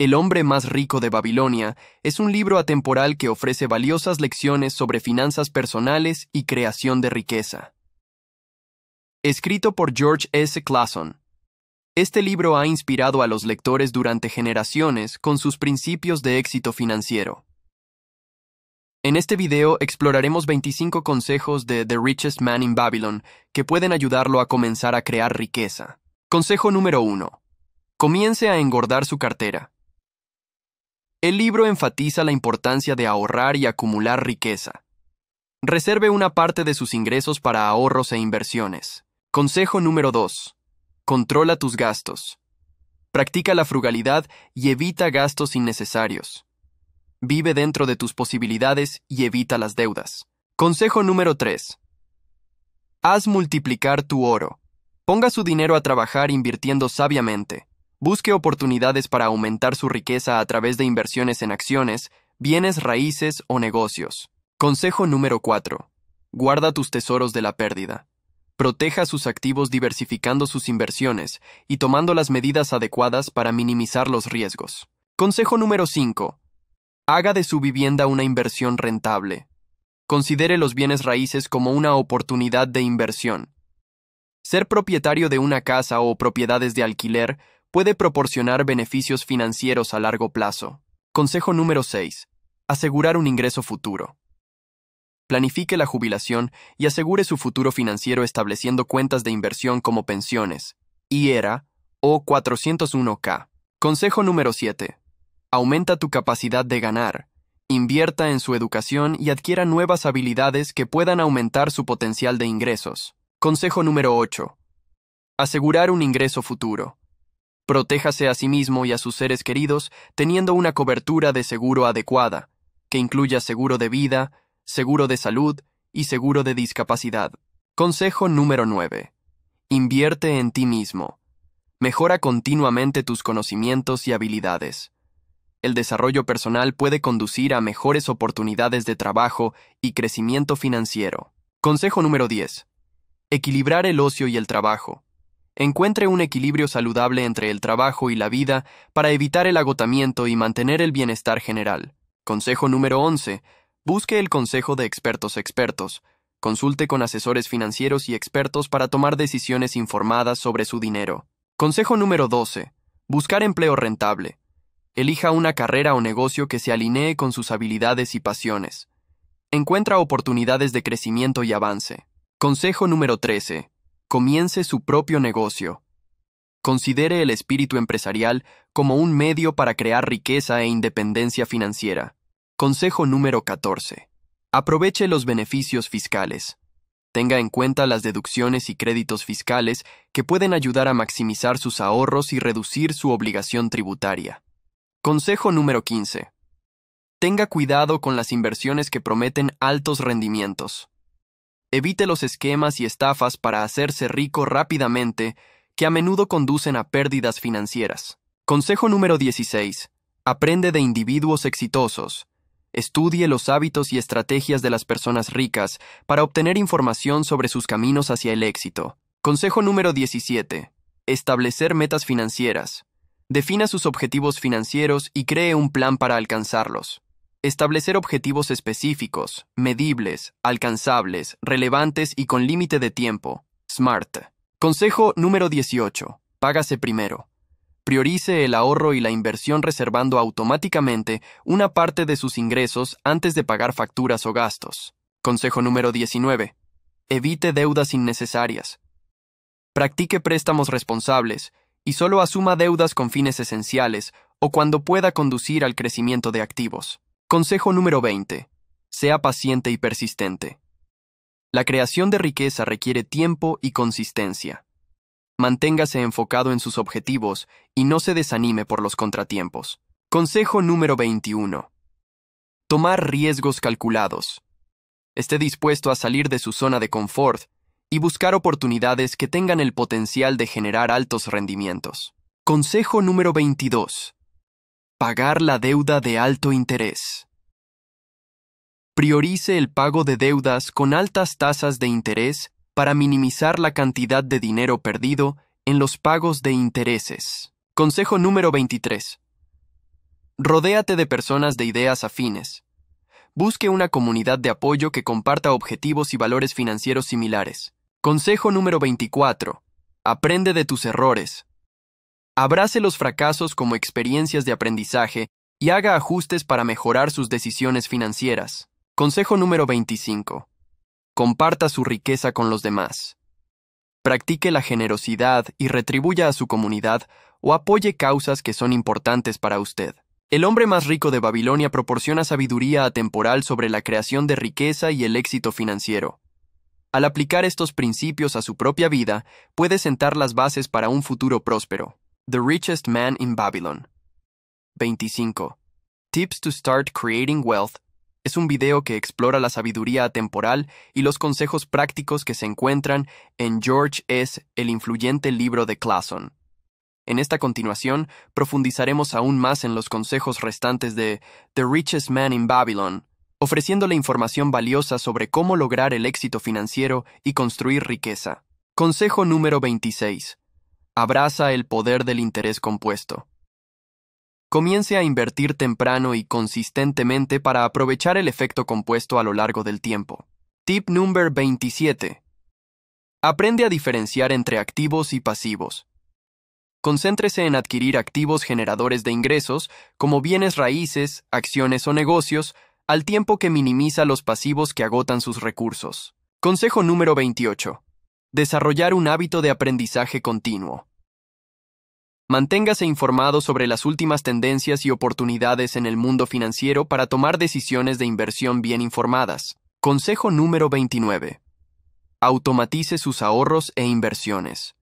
El hombre más rico de Babilonia es un libro atemporal que ofrece valiosas lecciones sobre finanzas personales y creación de riqueza. Escrito por George S. Clason. Este libro ha inspirado a los lectores durante generaciones con sus principios de éxito financiero. En este video exploraremos 25 consejos de The Richest Man in Babylon que pueden ayudarlo a comenzar a crear riqueza. Consejo número 1. Comience a engordar su cartera. El libro enfatiza la importancia de ahorrar y acumular riqueza. Reserve una parte de sus ingresos para ahorros e inversiones. Consejo número 2. Controla tus gastos. Practica la frugalidad y evita gastos innecesarios. Vive dentro de tus posibilidades y evita las deudas. Consejo número 3. Haz multiplicar tu oro. Ponga su dinero a trabajar invirtiendo sabiamente. Busque oportunidades para aumentar su riqueza a través de inversiones en acciones, bienes raíces o negocios. Consejo número 4. Guarda tus tesoros de la pérdida. Proteja sus activos diversificando sus inversiones y tomando las medidas adecuadas para minimizar los riesgos. Consejo número 5. Haga de su vivienda una inversión rentable. Considere los bienes raíces como una oportunidad de inversión. Ser propietario de una casa o propiedades de alquiler puede proporcionar beneficios financieros a largo plazo. Consejo número 6. Asegurar un ingreso futuro. Planifique la jubilación y asegure su futuro financiero estableciendo cuentas de inversión como pensiones, IERA o 401k. Consejo número 7. Aumenta tu capacidad de ganar. Invierta en su educación y adquiera nuevas habilidades que puedan aumentar su potencial de ingresos. Consejo número 8. Asegurar un ingreso futuro. Protéjase a sí mismo y a sus seres queridos teniendo una cobertura de seguro adecuada, que incluya seguro de vida, seguro de salud y seguro de discapacidad. Consejo número 9. Invierte en ti mismo. Mejora continuamente tus conocimientos y habilidades. El desarrollo personal puede conducir a mejores oportunidades de trabajo y crecimiento financiero. Consejo número 10. Equilibrar el ocio y el trabajo encuentre un equilibrio saludable entre el trabajo y la vida para evitar el agotamiento y mantener el bienestar general. Consejo número 11. Busque el consejo de expertos expertos. Consulte con asesores financieros y expertos para tomar decisiones informadas sobre su dinero. Consejo número 12. Buscar empleo rentable. Elija una carrera o negocio que se alinee con sus habilidades y pasiones. Encuentra oportunidades de crecimiento y avance. Consejo número 13 comience su propio negocio. Considere el espíritu empresarial como un medio para crear riqueza e independencia financiera. Consejo número 14. Aproveche los beneficios fiscales. Tenga en cuenta las deducciones y créditos fiscales que pueden ayudar a maximizar sus ahorros y reducir su obligación tributaria. Consejo número 15. Tenga cuidado con las inversiones que prometen altos rendimientos. Evite los esquemas y estafas para hacerse rico rápidamente, que a menudo conducen a pérdidas financieras. Consejo número 16. Aprende de individuos exitosos. Estudie los hábitos y estrategias de las personas ricas para obtener información sobre sus caminos hacia el éxito. Consejo número 17. Establecer metas financieras. Defina sus objetivos financieros y cree un plan para alcanzarlos establecer objetivos específicos, medibles, alcanzables, relevantes y con límite de tiempo. SMART. Consejo número 18. Págase primero. Priorice el ahorro y la inversión reservando automáticamente una parte de sus ingresos antes de pagar facturas o gastos. Consejo número 19. Evite deudas innecesarias. Practique préstamos responsables y solo asuma deudas con fines esenciales o cuando pueda conducir al crecimiento de activos. Consejo número 20. Sea paciente y persistente. La creación de riqueza requiere tiempo y consistencia. Manténgase enfocado en sus objetivos y no se desanime por los contratiempos. Consejo número 21. Tomar riesgos calculados. Esté dispuesto a salir de su zona de confort y buscar oportunidades que tengan el potencial de generar altos rendimientos. Consejo número 22. Pagar la deuda de alto interés. Priorice el pago de deudas con altas tasas de interés para minimizar la cantidad de dinero perdido en los pagos de intereses. Consejo número 23. Rodéate de personas de ideas afines. Busque una comunidad de apoyo que comparta objetivos y valores financieros similares. Consejo número 24. Aprende de tus errores abrace los fracasos como experiencias de aprendizaje y haga ajustes para mejorar sus decisiones financieras. Consejo número 25. Comparta su riqueza con los demás. Practique la generosidad y retribuya a su comunidad o apoye causas que son importantes para usted. El hombre más rico de Babilonia proporciona sabiduría atemporal sobre la creación de riqueza y el éxito financiero. Al aplicar estos principios a su propia vida, puede sentar las bases para un futuro próspero. The Richest Man in Babylon. 25. Tips to Start Creating Wealth es un video que explora la sabiduría atemporal y los consejos prácticos que se encuentran en George S., el influyente libro de Clason. En esta continuación, profundizaremos aún más en los consejos restantes de The Richest Man in Babylon, ofreciéndole información valiosa sobre cómo lograr el éxito financiero y construir riqueza. Consejo número 26 abraza el poder del interés compuesto. Comience a invertir temprano y consistentemente para aprovechar el efecto compuesto a lo largo del tiempo. Tip número 27. Aprende a diferenciar entre activos y pasivos. Concéntrese en adquirir activos generadores de ingresos, como bienes raíces, acciones o negocios, al tiempo que minimiza los pasivos que agotan sus recursos. Consejo número 28. Desarrollar un hábito de aprendizaje continuo. Manténgase informado sobre las últimas tendencias y oportunidades en el mundo financiero para tomar decisiones de inversión bien informadas. Consejo número 29. Automatice sus ahorros e inversiones.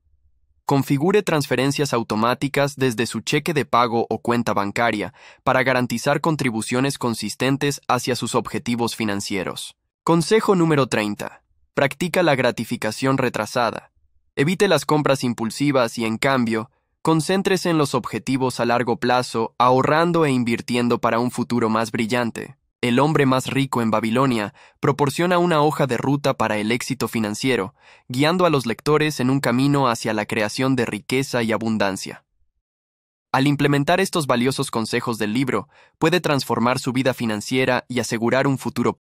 Configure transferencias automáticas desde su cheque de pago o cuenta bancaria para garantizar contribuciones consistentes hacia sus objetivos financieros. Consejo número 30 practica la gratificación retrasada, evite las compras impulsivas y, en cambio, concéntrese en los objetivos a largo plazo, ahorrando e invirtiendo para un futuro más brillante. El hombre más rico en Babilonia proporciona una hoja de ruta para el éxito financiero, guiando a los lectores en un camino hacia la creación de riqueza y abundancia. Al implementar estos valiosos consejos del libro, puede transformar su vida financiera y asegurar un futuro